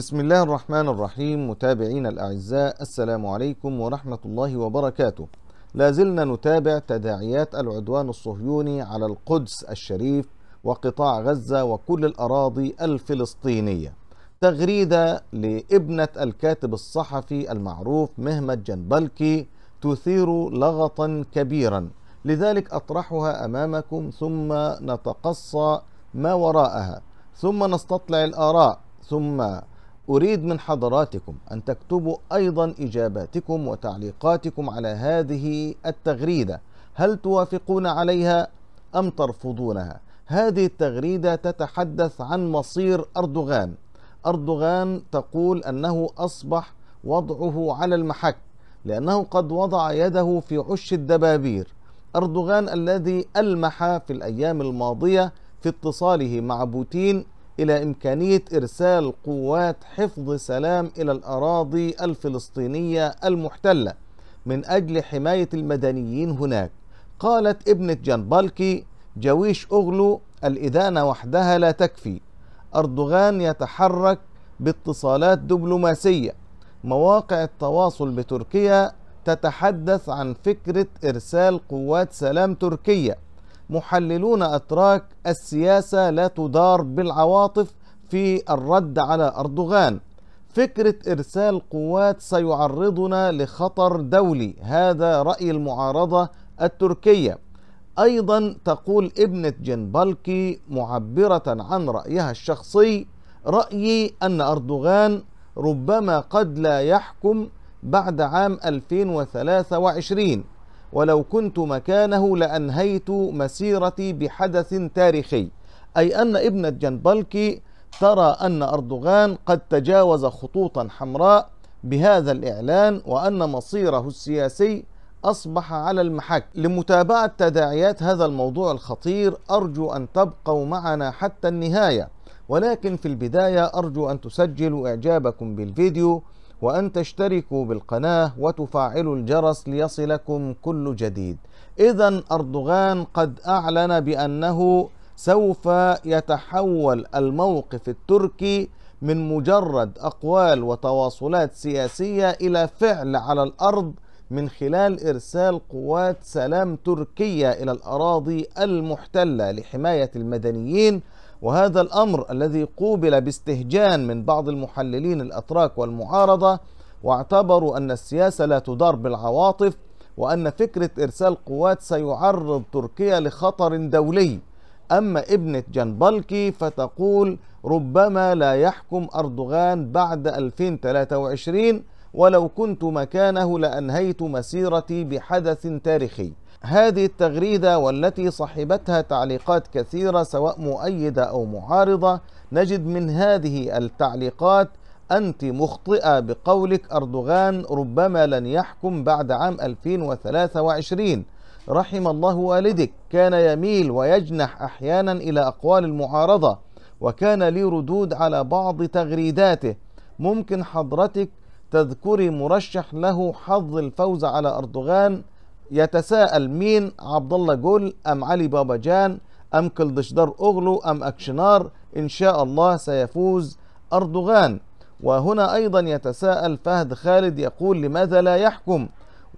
بسم الله الرحمن الرحيم متابعينا الأعزاء السلام عليكم ورحمة الله وبركاته لا زلنا نتابع تداعيات العدوان الصهيوني على القدس الشريف وقطاع غزة وكل الأراضي الفلسطينية تغريدة لابنة الكاتب الصحفي المعروف مهمت جنبلكي تثير لغطا كبيرا لذلك أطرحها أمامكم ثم نتقصى ما وراءها ثم نستطلع الآراء ثم أريد من حضراتكم أن تكتبوا أيضا إجاباتكم وتعليقاتكم على هذه التغريدة هل توافقون عليها أم ترفضونها هذه التغريدة تتحدث عن مصير أردوغان أردوغان تقول أنه أصبح وضعه على المحك لأنه قد وضع يده في عش الدبابير أردوغان الذي ألمح في الأيام الماضية في اتصاله مع بوتين إلى إمكانية إرسال قوات حفظ سلام إلى الأراضي الفلسطينية المحتلة من أجل حماية المدنيين هناك قالت ابنة بالكي جويش أغلو الإدانة وحدها لا تكفي أردوغان يتحرك باتصالات دبلوماسية مواقع التواصل بتركيا تتحدث عن فكرة إرسال قوات سلام تركية محللون أتراك السياسة لا تدار بالعواطف في الرد على أردوغان فكرة إرسال قوات سيعرضنا لخطر دولي هذا رأي المعارضة التركية أيضا تقول ابنة جنبالكي معبرة عن رأيها الشخصي رأيي أن أردوغان ربما قد لا يحكم بعد عام 2023 ولو كنت مكانه لأنهيت مسيرتي بحدث تاريخي أي أن ابنة جنبلكي ترى أن أردوغان قد تجاوز خطوطا حمراء بهذا الإعلان وأن مصيره السياسي أصبح على المحك لمتابعة تداعيات هذا الموضوع الخطير أرجو أن تبقوا معنا حتى النهاية ولكن في البداية أرجو أن تسجلوا إعجابكم بالفيديو وأن تشتركوا بالقناة وتفعلوا الجرس ليصلكم كل جديد إذا أردوغان قد أعلن بأنه سوف يتحول الموقف التركي من مجرد أقوال وتواصلات سياسية إلى فعل على الأرض من خلال إرسال قوات سلام تركية إلى الأراضي المحتلة لحماية المدنيين وهذا الأمر الذي قوبل باستهجان من بعض المحللين الأتراك والمعارضة واعتبروا أن السياسة لا تدار بالعواطف وأن فكرة إرسال قوات سيعرض تركيا لخطر دولي أما ابنة جنبلكي فتقول ربما لا يحكم أردوغان بعد 2023 ولو كنت مكانه لأنهيت مسيرتي بحدث تاريخي هذه التغريدة والتي صحبتها تعليقات كثيرة سواء مؤيدة أو معارضة نجد من هذه التعليقات أنت مخطئة بقولك أردوغان ربما لن يحكم بعد عام 2023 رحم الله والدك كان يميل ويجنح أحيانا إلى أقوال المعارضة وكان لي ردود على بعض تغريداته ممكن حضرتك تذكري مرشح له حظ الفوز على أردوغان يتساءل مين عبد الله جول ام علي بابا جان ام كلدشدار اوغلو ام اكشنار ان شاء الله سيفوز اردوغان وهنا ايضا يتساءل فهد خالد يقول لماذا لا يحكم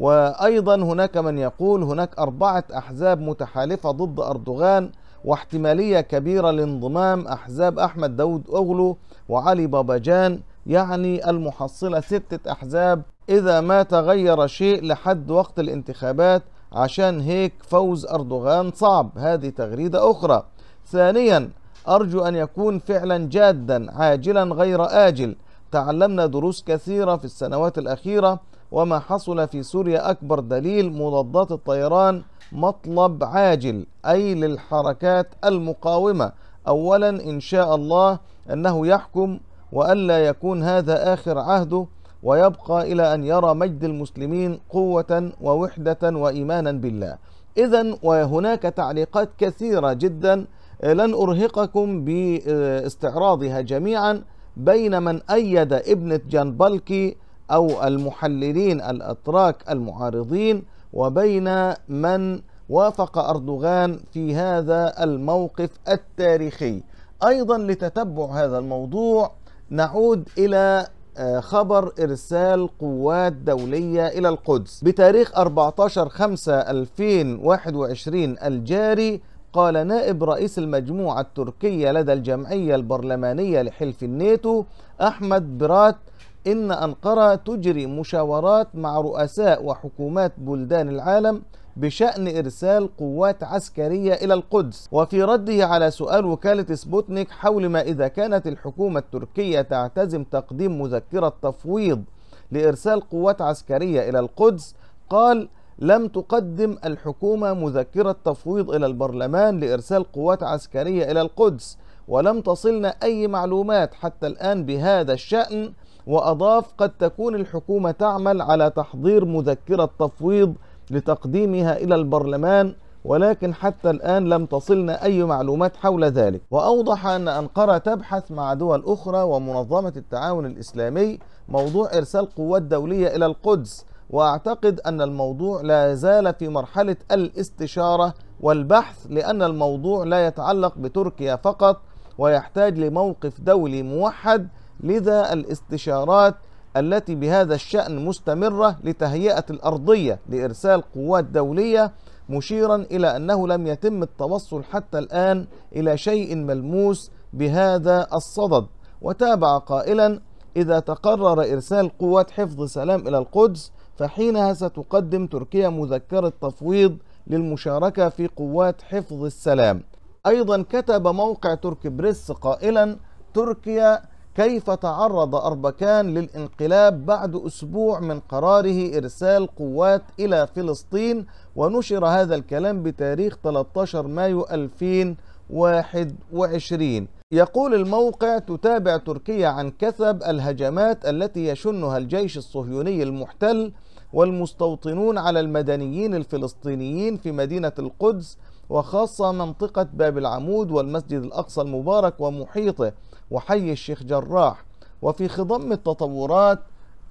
وايضا هناك من يقول هناك اربعه احزاب متحالفه ضد اردوغان واحتماليه كبيره لانضمام احزاب احمد داود اوغلو وعلي باباجان يعني المحصله سته احزاب إذا ما تغير شيء لحد وقت الانتخابات عشان هيك فوز أردوغان صعب هذه تغريدة أخرى ثانيا أرجو أن يكون فعلا جادا عاجلا غير آجل تعلمنا دروس كثيرة في السنوات الأخيرة وما حصل في سوريا أكبر دليل مضادات الطيران مطلب عاجل أي للحركات المقاومة أولا إن شاء الله أنه يحكم وألا يكون هذا آخر عهده ويبقى إلى أن يرى مجد المسلمين قوة ووحدة وإيمانا بالله إذا وهناك تعليقات كثيرة جدا آه، لن أرهقكم باستعراضها جميعا بين من أيد ابنة جنبلكي أو المحللين الأتراك المعارضين وبين من وافق أردوغان في هذا الموقف التاريخي أيضا لتتبع هذا الموضوع نعود إلى آه، خبر إرسال قوات دولية إلى القدس بتاريخ 14/5/2021 الجاري قال نائب رئيس المجموعة التركية لدى الجمعية البرلمانية لحلف الناتو أحمد برات إن أنقرة تجري مشاورات مع رؤساء وحكومات بلدان العالم بشأن إرسال قوات عسكرية إلى القدس وفي رده على سؤال وكالة سبوتنيك حول ما إذا كانت الحكومة التركية تعتزم تقديم مذكرة تفويض لإرسال قوات عسكرية إلى القدس قال لم تقدم الحكومة مذكرة تفويض إلى البرلمان لإرسال قوات عسكرية إلى القدس ولم تصلنا أي معلومات حتى الآن بهذا الشأن وأضاف قد تكون الحكومة تعمل على تحضير مذكرة تفويض لتقديمها إلى البرلمان ولكن حتى الآن لم تصلنا أي معلومات حول ذلك وأوضح أن أنقرة تبحث مع دول أخرى ومنظمة التعاون الإسلامي موضوع إرسال قوات دولية إلى القدس وأعتقد أن الموضوع لا زال في مرحلة الاستشارة والبحث لأن الموضوع لا يتعلق بتركيا فقط ويحتاج لموقف دولي موحد لذا الاستشارات التي بهذا الشأن مستمرة لتهيئة الأرضية لإرسال قوات دولية مشيرا إلى أنه لم يتم التوصل حتى الآن إلى شيء ملموس بهذا الصدد وتابع قائلا إذا تقرر إرسال قوات حفظ سلام إلى القدس فحينها ستقدم تركيا مذكرة تفويض للمشاركة في قوات حفظ السلام أيضا كتب موقع ترك بريس قائلا تركيا كيف تعرض أربكان للانقلاب بعد أسبوع من قراره إرسال قوات إلى فلسطين ونشر هذا الكلام بتاريخ 13 مايو 2021 يقول الموقع تتابع تركيا عن كثب الهجمات التي يشنها الجيش الصهيوني المحتل والمستوطنون على المدنيين الفلسطينيين في مدينة القدس وخاصة منطقة باب العمود والمسجد الأقصى المبارك ومحيطه وحي الشيخ جراح وفي خضم التطورات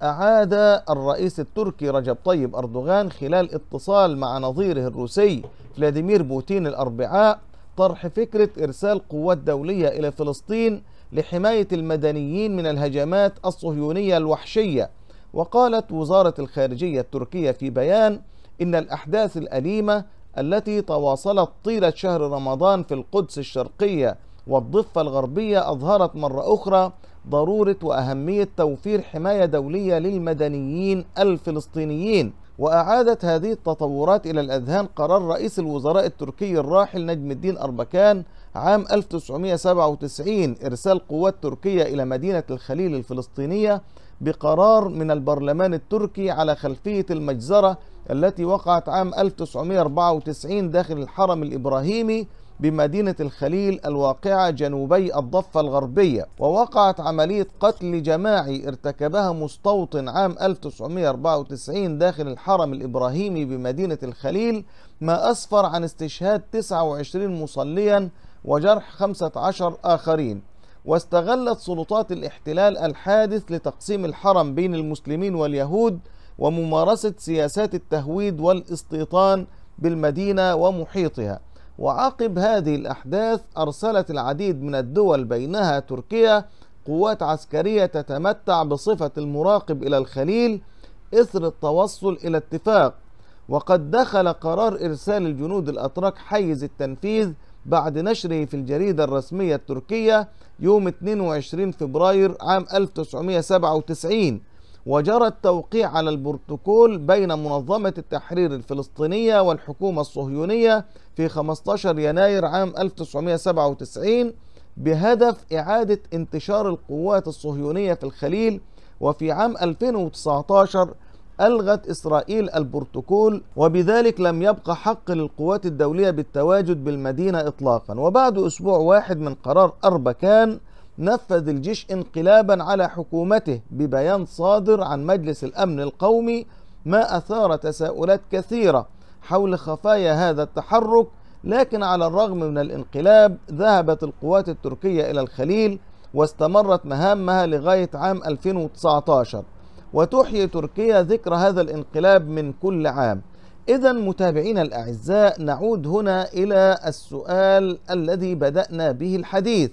أعاد الرئيس التركي رجب طيب أردوغان خلال اتصال مع نظيره الروسي فلاديمير بوتين الأربعاء طرح فكرة إرسال قوات دولية إلى فلسطين لحماية المدنيين من الهجمات الصهيونية الوحشية وقالت وزارة الخارجية التركية في بيان إن الأحداث الأليمة التي تواصلت طيلة شهر رمضان في القدس الشرقية والضفة الغربية أظهرت مرة أخرى ضرورة وأهمية توفير حماية دولية للمدنيين الفلسطينيين وأعادت هذه التطورات إلى الأذهان قرار رئيس الوزراء التركي الراحل نجم الدين أربكان عام 1997 إرسال قوات تركية إلى مدينة الخليل الفلسطينية بقرار من البرلمان التركي على خلفية المجزرة التي وقعت عام 1994 داخل الحرم الإبراهيمي بمدينة الخليل الواقعة جنوبي الضفة الغربية ووقعت عملية قتل جماعي ارتكبها مستوطن عام 1994 داخل الحرم الإبراهيمي بمدينة الخليل ما أسفر عن استشهاد 29 مصليا وجرح 15 آخرين واستغلت سلطات الاحتلال الحادث لتقسيم الحرم بين المسلمين واليهود وممارسة سياسات التهويد والاستيطان بالمدينة ومحيطها وعقب هذه الأحداث أرسلت العديد من الدول بينها تركيا قوات عسكرية تتمتع بصفة المراقب إلى الخليل إثر التوصل إلى اتفاق وقد دخل قرار إرسال الجنود الأتراك حيز التنفيذ بعد نشره في الجريدة الرسمية التركية يوم 22 فبراير عام 1997 وجرى التوقيع على البروتوكول بين منظمة التحرير الفلسطينية والحكومة الصهيونية في 15 يناير عام 1997 بهدف إعادة انتشار القوات الصهيونية في الخليل وفي عام 2019 ألغت إسرائيل البروتوكول وبذلك لم يبقى حق للقوات الدولية بالتواجد بالمدينة إطلاقا وبعد أسبوع واحد من قرار أربكان نفذ الجيش انقلابا على حكومته ببيان صادر عن مجلس الأمن القومي ما أثار تساؤلات كثيرة حول خفايا هذا التحرك لكن على الرغم من الانقلاب ذهبت القوات التركية إلى الخليل واستمرت مهامها لغاية عام 2019 وتحيي تركيا ذكرى هذا الانقلاب من كل عام إذا متابعينا الأعزاء نعود هنا إلى السؤال الذي بدأنا به الحديث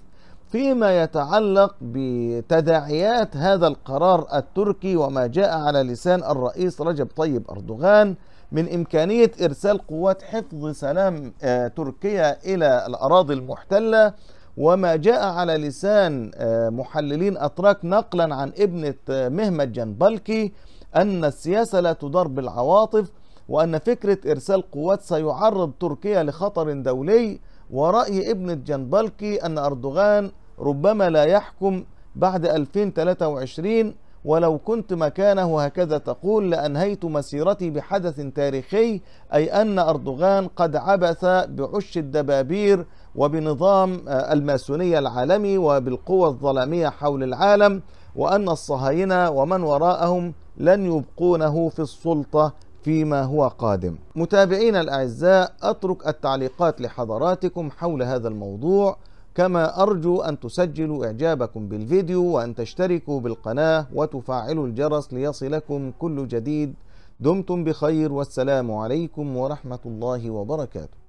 فيما يتعلق بتداعيات هذا القرار التركي وما جاء على لسان الرئيس رجب طيب أردوغان من إمكانية إرسال قوات حفظ سلام آه، تركيا إلى الأراضي المحتلة وما جاء على لسان آه، محللين أتراك نقلا عن ابنة آه، مهمة جنبلكي أن السياسة لا تدار بالعواطف وأن فكرة إرسال قوات سيعرض تركيا لخطر دولي ورأي ابنة جنبلكي أن أردوغان ربما لا يحكم بعد 2023 ولو كنت مكانه هكذا تقول لأنهيت مسيرتي بحدث تاريخي أي أن أردوغان قد عبث بعش الدبابير وبنظام آه، الماسونية العالمي وبالقوى الظلامية حول العالم وأن الصهاينة ومن وراءهم لن يبقونه في السلطة فيما هو قادم متابعين الأعزاء أترك التعليقات لحضراتكم حول هذا الموضوع كما أرجو أن تسجلوا إعجابكم بالفيديو وأن تشتركوا بالقناة وتفعلوا الجرس ليصلكم كل جديد دمتم بخير والسلام عليكم ورحمة الله وبركاته